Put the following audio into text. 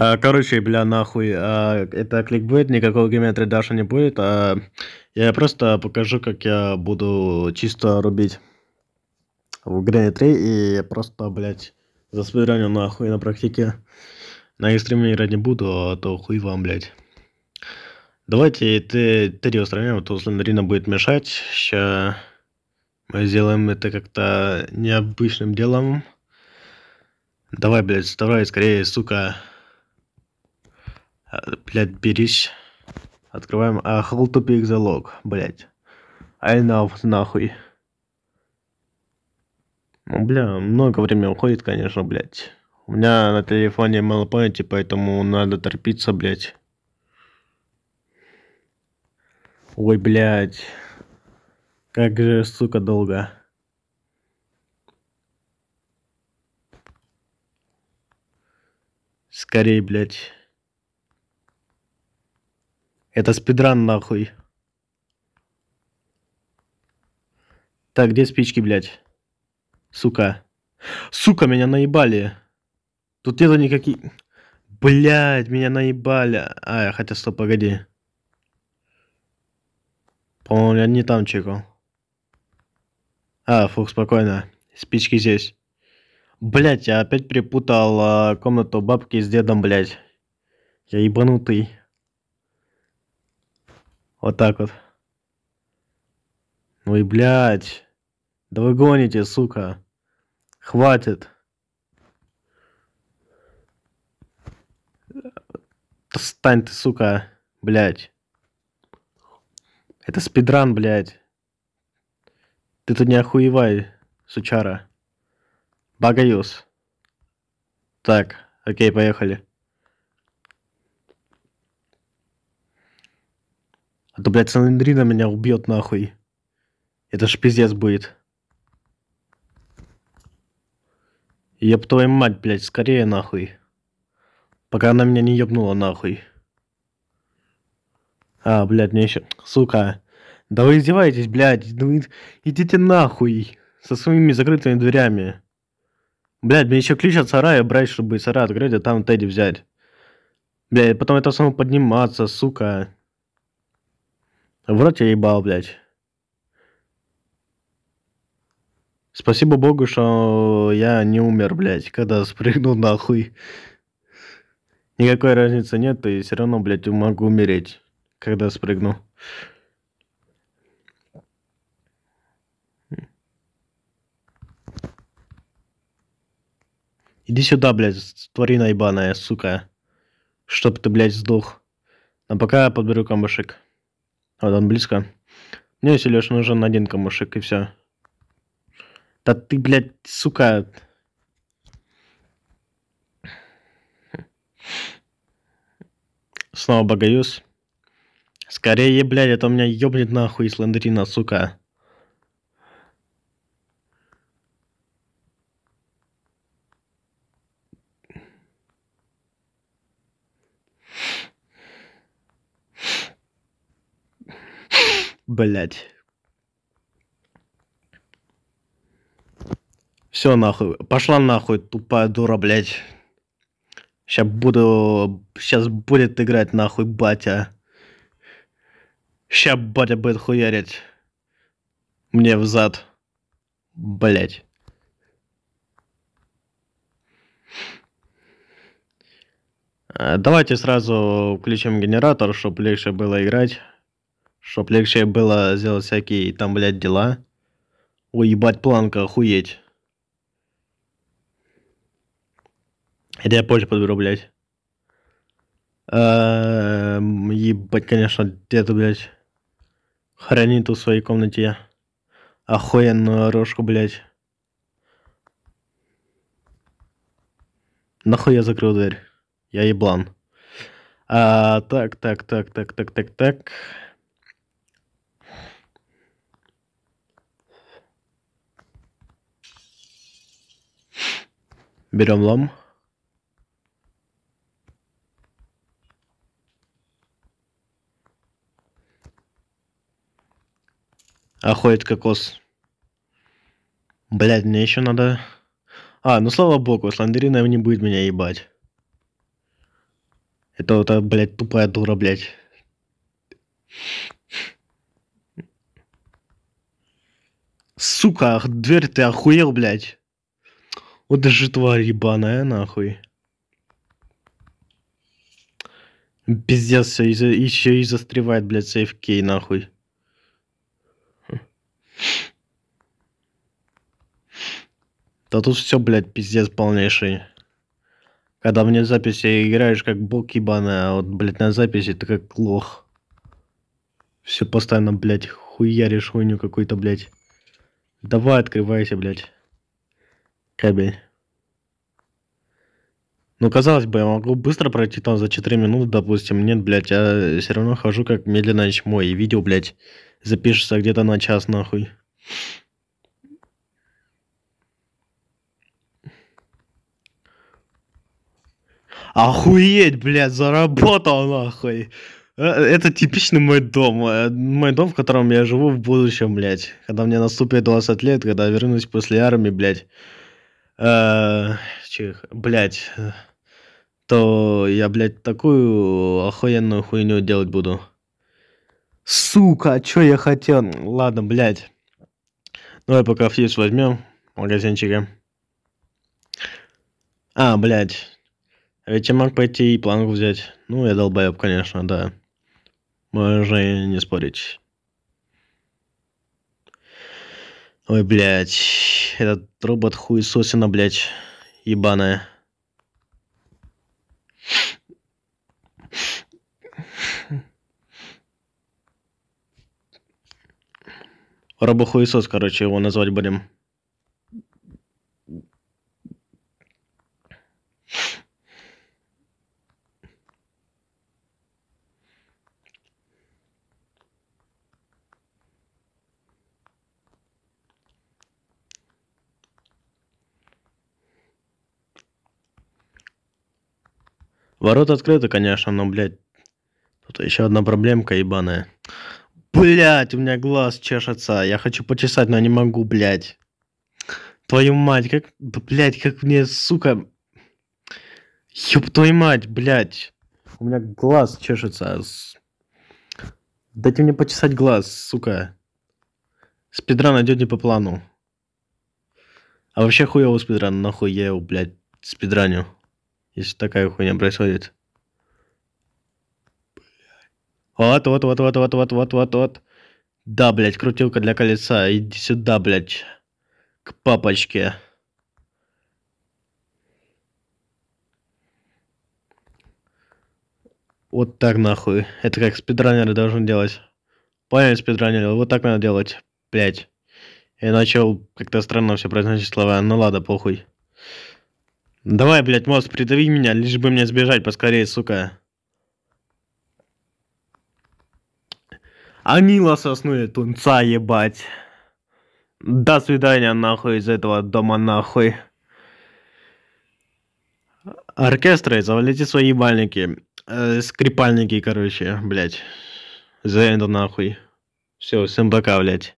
А, Короче, бля, нахуй, а, это кликбейт, никакого геометрии Даша не будет. а Я просто покажу, как я буду чисто рубить в Грейне 3 и просто, блядь, за спидраню нахуй на практике. На экстриме играть не буду, а то хуй вам, блядь. Давайте ты, ты устраняем, а то Слендерина будет мешать. ща мы сделаем это как-то необычным делом. Давай, блядь, вставай скорее, сука блядь, берись. Открываем. А, халтупик залог, блядь. Ай нав, нахуй. Ну, бля, много времени уходит, конечно, блядь. У меня на телефоне мало памяти, типа, поэтому надо торпиться, блядь. Ой, блядь. Как же, сука, долго. Скорее, блядь. Это спидран нахуй. Так, где спички, блядь? Сука. Сука, меня наебали. Тут нету никаких... Блядь, меня наебали. А, хотя, стоп, погоди. По-моему, я не там чекал. А, фух, спокойно. Спички здесь. Блять, я опять припутал а, комнату бабки с дедом, блять. Я ебанутый. Вот так вот. Ой, ну блядь. Да вы гоните, сука. Хватит. Встань ты, сука, блядь. Это спидран, блядь. Ты тут не охуевай, сучара. Багаюс. Так, окей, поехали. А то, блядь, Сандрина меня убьет нахуй. Это ж пиздец будет. Еб твою мать, блядь, скорее нахуй. Пока она меня не ебнула нахуй. А, блядь, мне еще... Сука. Да вы издеваетесь, блядь. Да вы... Идите нахуй. Со своими закрытыми дверями. Блядь, мне еще ключ от сарая брать, чтобы сарай открыть, а там Тедди взять. Блядь, потом это само подниматься, сука. В рот я ебал, блядь. Спасибо богу, что я не умер, блядь, когда спрыгнул нахуй. Никакой разницы нет, и все равно, блядь, могу умереть, когда спрыгну. Иди сюда, блядь, тварина ебаная, сука. Чтоб ты, блядь, сдох. А пока я подберу камушек. Вот он близко. Мне, если Леша, нужен один камушек, и все. Да ты, блядь, сука. Снова богаюсь. Скорее, блядь, это у меня ёбнет нахуй из ландрина, сука. блять все нахуй пошла нахуй тупая дура блять сейчас буду сейчас будет играть нахуй батя Сейчас батя будет хуярить мне в зад блять а, Давайте сразу включим генератор, чтобы легче было играть. Чтоб легче было сделать всякие там, блядь, дела. Ой, ебать, планка, охуеть. Это я позже подберу, блядь. А, ебать, конечно, где-то, блядь, хранит в своей комнате охуенную рожку, блядь. Нахуй я закрыл дверь? Я еблан. А, так, так, так, так, так, так, так. Берем лом. А кокос. Блять, мне еще надо... А, ну слава богу, сландерина не будет меня ебать. Это вот, а, блядь, тупая дура, блядь. Сука, дверь ты охуел, блядь. Вот даже тварь ебаная нахуй. Пиздец, все, еще и застревает, блядь, сейфкей нахуй. Да тут все, блядь, пиздец полнейший. Когда мне записи играешь как бог ебаная, а вот, блядь, на записи ты как лох. Все постоянно, блядь, хуяришь хуйню какой-то, блядь. Давай открывайся, блядь кабель. Ну, казалось бы, я могу быстро пройти там за 4 минуты, допустим. Нет, блядь, я все равно хожу как медленно чмо. И видео, блядь, запишется где-то на час, нахуй. Охуеть, блядь, заработал, нахуй. Э, это типичный мой дом. Э, мой дом, в котором я живу в будущем, блядь. Когда мне наступит 20 лет, когда вернусь после армии, блядь. Э, Чих, блять, то я, блядь, такую охуенную хуйню делать буду. Сука, а что я хотел? Ладно, блядь. Давай пока фьюз возьмем магазинчика. А, блядь. Ведь я мог пойти и планку взять. Ну, я долбоеб, конечно, да. Можно и не спорить. Ой, блядь, этот робот хуесосина, блядь, ебаная. Робохуесос, короче, его назвать будем. Ворота открыты, конечно, но, блядь, тут еще одна проблемка ебаная. Блядь, у меня глаз чешется. Я хочу почесать, но не могу, блядь. Твою мать, как, блядь, как мне, сука... Ёб твою мать, блядь. У меня глаз чешется. Дайте мне почесать глаз, сука. Спидран идет не по плану. А вообще хуёвый спидран, нахуй я его, блядь, спидраню если такая хуйня происходит. Вот, вот, вот, вот, вот, вот, вот, вот, вот. Да, блядь, крутилка для колеса. Иди сюда, блядь. К папочке. Вот так нахуй. Это как спидранеры должны делать. Понял, спидранеры? Вот так надо делать. Блять. Я начал как-то странно все произносить слова. Ну ладно, похуй. Давай, блядь, мозг, придави меня, лишь бы мне сбежать поскорее, сука. Анила сосну и тунца ебать. До свидания, нахуй, из этого дома, нахуй. Оркестры, завалите свои ебальники. Э, скрипальники, короче, блядь. За это нахуй. Все, всем пока, блядь.